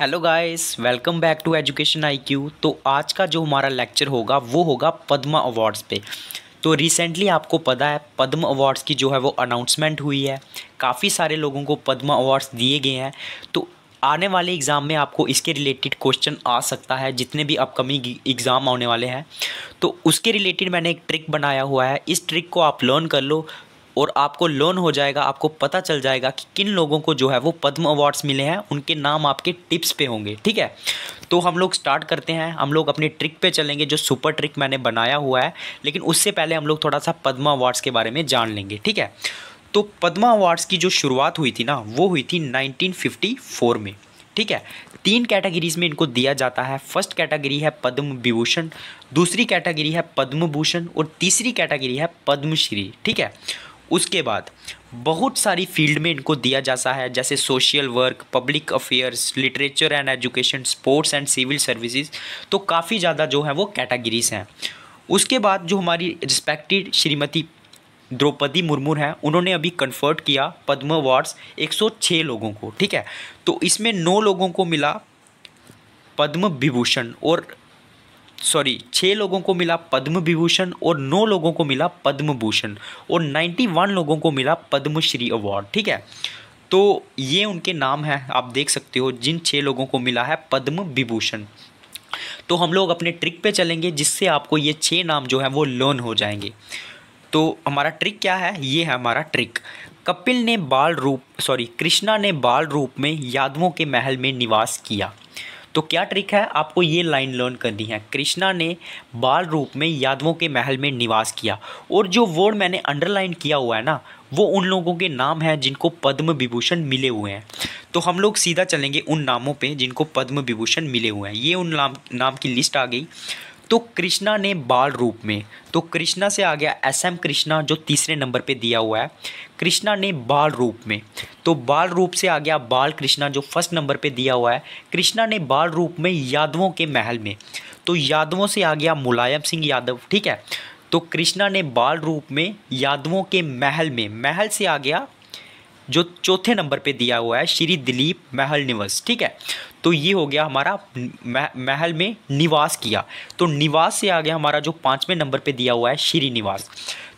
hello guys welcome back to education IQ तो आज का जो हमारा लेक्चर होगा वो होगा पद्म अवार्ड्स पे तो रिसेंटली आपको पता है पद्म अवार्ड्स की जो है वो अनाउंसमेंट हुई है काफ़ी सारे लोगों को पद्म अवार्ड्स दिए गए हैं तो आने वाले एग्ज़ाम में आपको इसके रिलेटेड क्वेश्चन आ सकता है जितने भी अपकमिंग एग्ज़ाम आने वाले हैं तो उसके रिलेटेड मैंने एक ट्रिक बनाया हुआ है इस ट्रिक को आप लर्न कर लो और आपको लर्न हो जाएगा आपको पता चल जाएगा कि किन लोगों को जो है वो पद्म अवार्ड्स मिले हैं उनके नाम आपके टिप्स पे होंगे ठीक है तो हम लोग स्टार्ट करते हैं हम लोग अपने ट्रिक पे चलेंगे जो सुपर ट्रिक मैंने बनाया हुआ है लेकिन उससे पहले हम लोग थोड़ा सा पद्म अवार्ड्स के बारे में जान लेंगे ठीक है तो पद्म अवार्ड्स की जो शुरुआत हुई थी ना वो हुई थी नाइनटीन में ठीक है तीन कैटेगरीज में इनको दिया जाता है फर्स्ट कैटेगरी है पद्म विभूषण दूसरी कैटेगरी है पद्म भूषण और तीसरी कैटेगरी है पद्मश्री ठीक है उसके बाद बहुत सारी फील्ड में इनको दिया जाता है जैसे social work public affairs literature and education sports and civil services तो काफ़ी ज़्यादा जो है वो कैटेगरीज हैं उसके बाद जो हमारी रिस्पेक्टेड श्रीमती द्रौपदी मुर्मू हैं उन्होंने अभी कन्फर्ट किया पद्म अवार्ड्स 106 लोगों को ठीक है तो इसमें नौ लोगों को मिला पद्म विभूषण और सॉरी छः लोगों को मिला पद्म विभूषण और नौ लोगों को मिला पद्म भूषण और नाइन्टी वन लोगों को मिला पद्मश्री अवार्ड ठीक है तो ये उनके नाम हैं आप देख सकते हो जिन छः लोगों को मिला है पद्म विभूषण तो हम लोग अपने ट्रिक पे चलेंगे जिससे आपको ये छः नाम जो है वो लर्न हो जाएंगे तो हमारा ट्रिक क्या है ये है हमारा ट्रिक कपिल ने बाल रूप सॉरी कृष्णा ने बाल रूप में यादवों के महल में निवास किया तो क्या ट्रिक है आपको ये लाइन लर्न करनी है कृष्णा ने बाल रूप में यादवों के महल में निवास किया और जो वर्ड मैंने अंडरलाइन किया हुआ है ना वो उन लोगों के नाम हैं जिनको पद्म विभूषण मिले हुए हैं तो हम लोग सीधा चलेंगे उन नामों पे जिनको पद्म विभूषण मिले हुए हैं ये उन नाम नाम की लिस्ट आ गई तो कृष्णा ने बाल रूप में तो कृष्णा से आ गया एस एम कृष्णा जो तीसरे नंबर पे दिया हुआ है कृष्णा ने बाल रूप में तो बाल रूप से आ गया बाल कृष्णा जो फर्स्ट नंबर पे दिया हुआ है कृष्णा ने बाल रूप में यादवों के महल में तो यादवों से आ गया मुलायम सिंह यादव ठीक है तो कृष्णा ने बाल रूप में यादवों के महल में महल से आ गया जो चौथे नंबर पे दिया हुआ है श्री दिलीप महल निवास ठीक है तो ये हो गया हमारा मह, महल में निवास किया तो निवास से आ गया हमारा जो पाँचवें नंबर पे दिया हुआ है श्री निवास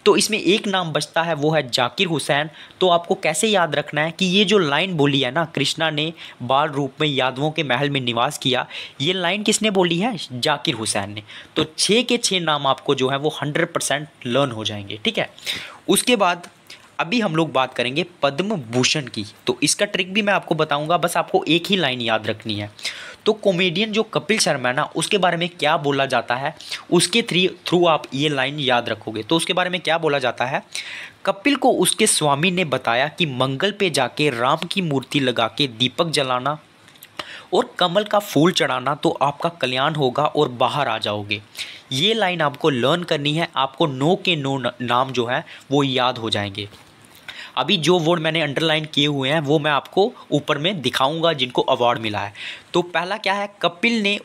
तो इसमें एक नाम बचता है वो है जाकिर हुसैन तो आपको कैसे याद रखना है कि ये जो लाइन बोली है ना कृष्णा ने बाल रूप में यादवों के महल में निवास किया ये लाइन किसने बोली है जाकिर हुसैन ने तो छः के छः नाम आपको जो है वो हंड्रेड परसेंट लर्न हो जाएंगे ठीक है उसके बाद अभी हम लोग बात करेंगे पद्म भूषण की तो इसका ट्रिक भी मैं आपको बताऊंगा बस आपको एक ही लाइन याद रखनी है तो कॉमेडियन जो कपिल शर्मा है ना उसके बारे में क्या बोला जाता है उसके थ्री थ्रू आप ये लाइन याद रखोगे तो उसके बारे में क्या बोला जाता है कपिल को उसके स्वामी ने बताया कि मंगल पे जाके राम की मूर्ति लगा के दीपक जलाना और कमल का फूल चढ़ाना तो आपका कल्याण होगा और बाहर आ जाओगे ये लाइन आपको लर्न करनी है आपको नो के नो नाम जो है वो याद हो जाएंगे अभी जो वर्ड मैंने अंडरलाइन किए हुए हैं वो मैं आपको ऊपर में दिखाऊंगा जिनको अवार्ड मिला है तो पहला क्या है कपिल ने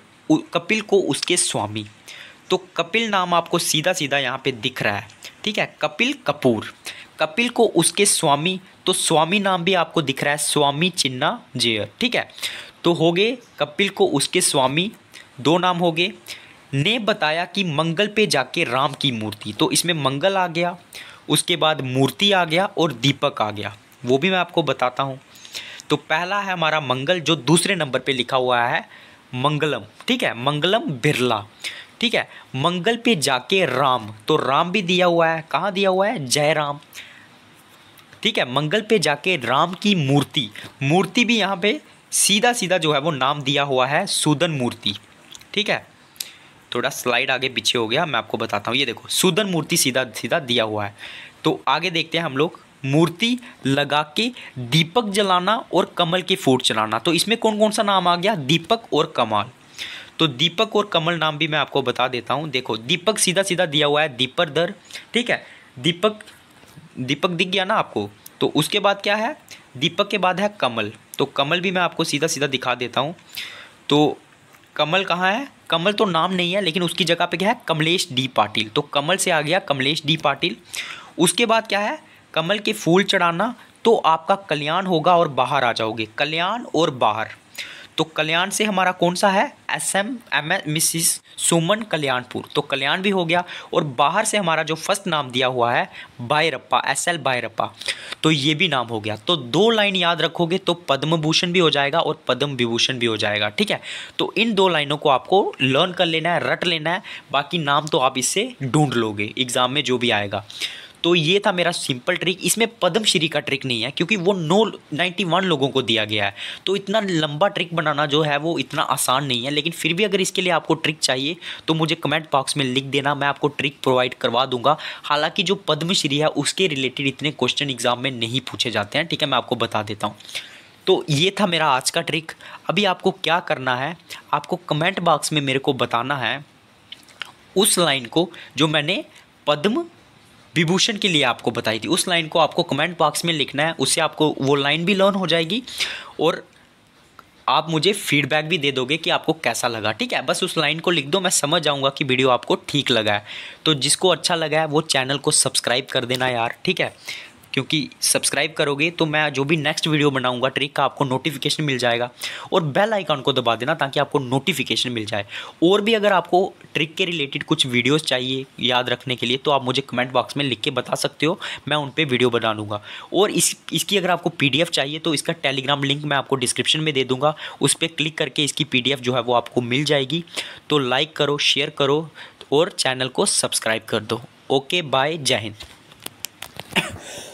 कपिल को उसके स्वामी तो कपिल नाम आपको सीधा सीधा यहाँ पे दिख रहा है ठीक है कपिल कपूर कपिल को उसके स्वामी तो स्वामी नाम भी आपको दिख रहा है स्वामी चिन्ना जेयर ठीक है तो हो गए कपिल को उसके स्वामी दो नाम हो गए ने बताया कि मंगल पे जाके राम की मूर्ति तो इसमें मंगल आ गया उसके बाद मूर्ति आ गया और दीपक आ गया वो भी मैं आपको बताता हूँ तो पहला है हमारा मंगल जो दूसरे नंबर पे लिखा हुआ है मंगलम ठीक है मंगलम बिरला ठीक है मंगल पे जाके राम तो राम भी दिया हुआ है कहाँ दिया हुआ है जय राम ठीक है मंगल पे जाके राम की मूर्ति मूर्ति भी यहाँ पे सीधा सीधा जो है वो नाम दिया हुआ है सुदन मूर्ति ठीक है थोड़ा स्लाइड आगे पीछे हो गया मैं आपको बताता हूँ ये देखो सुदन मूर्ति सीधा सीधा दिया हुआ है तो आगे देखते हैं हम लोग मूर्ति लगा के दीपक जलाना और कमल के फूट चलाना तो इसमें कौन कौन सा नाम आ गया दीपक और कमल तो दीपक और कमल नाम भी मैं आपको बता देता हूँ देखो दीपक सीधा सीधा दिया हुआ है दीपर दर ठीक है दीपक दीपक दिख गया ना आपको तो उसके बाद क्या है दीपक के बाद है कमल तो कमल भी मैं आपको सीधा सीधा दिखा देता हूँ तो कमल कहाँ है कमल तो नाम नहीं है लेकिन उसकी जगह पे क्या है कमलेश डी पाटिल तो कमल से आ गया कमलेश डी पाटिल उसके बाद क्या है कमल के फूल चढ़ाना तो आपका कल्याण होगा और बाहर आ जाओगे कल्याण और बाहर तो कल्याण से हमारा कौन सा है S M M S Mrs Suman Kalyanpur तो कल्याण भी हो गया और बाहर से हमारा जो फर्स्ट नाम दिया हुआ है बायरप्पा एस एल बायरप्पा तो ये भी नाम हो गया तो दो लाइन याद रखोगे तो पद्म भूषण भी हो जाएगा और पद्म विभूषण भी हो जाएगा ठीक है तो इन दो लाइनों को आपको लर्न कर लेना है रट लेना है बाकी नाम तो आप इससे ढूंढ लोगे एग्ज़ाम में जो भी आएगा तो ये था मेरा सिंपल ट्रिक इसमें पद्मश्री का ट्रिक नहीं है क्योंकि वो नो नाइन्टी वन लोगों को दिया गया है तो इतना लंबा ट्रिक बनाना जो है वो इतना आसान नहीं है लेकिन फिर भी अगर इसके लिए आपको ट्रिक चाहिए तो मुझे कमेंट बॉक्स में लिख देना मैं आपको ट्रिक प्रोवाइड करवा दूंगा हालांकि जो पद्मश्री है उसके रिलेटेड इतने क्वेश्चन एग्जाम में नहीं पूछे जाते हैं ठीक है मैं आपको बता देता हूँ तो ये था मेरा आज का ट्रिक अभी आपको क्या करना है आपको कमेंट बॉक्स में मेरे को बताना है उस लाइन को जो मैंने पद्म विभूषण के लिए आपको बताई थी उस लाइन को आपको कमेंट बॉक्स में लिखना है उससे आपको वो लाइन भी लर्न हो जाएगी और आप मुझे फीडबैक भी दे दोगे कि आपको कैसा लगा ठीक है बस उस लाइन को लिख दो मैं समझ जाऊंगा कि वीडियो आपको ठीक लगा है तो जिसको अच्छा लगा है वो चैनल को सब्सक्राइब कर देना यार ठीक है क्योंकि सब्सक्राइब करोगे तो मैं जो भी नेक्स्ट वीडियो बनाऊंगा ट्रिक का आपको नोटिफिकेशन मिल जाएगा और बेल आइकॉन को दबा देना ताकि आपको नोटिफिकेशन मिल जाए और भी अगर आपको ट्रिक के रिलेटेड कुछ वीडियोस चाहिए याद रखने के लिए तो आप मुझे कमेंट बॉक्स में लिख के बता सकते हो मैं उन पर वीडियो बना लूँगा और इस इसकी अगर आपको पी चाहिए तो इसका टेलीग्राम लिंक मैं आपको डिस्क्रिप्शन में दे दूँगा उस पर क्लिक करके इसकी पी जो है वो आपको मिल जाएगी तो लाइक करो शेयर करो और चैनल को सब्सक्राइब कर दो ओके बाय जय हिंद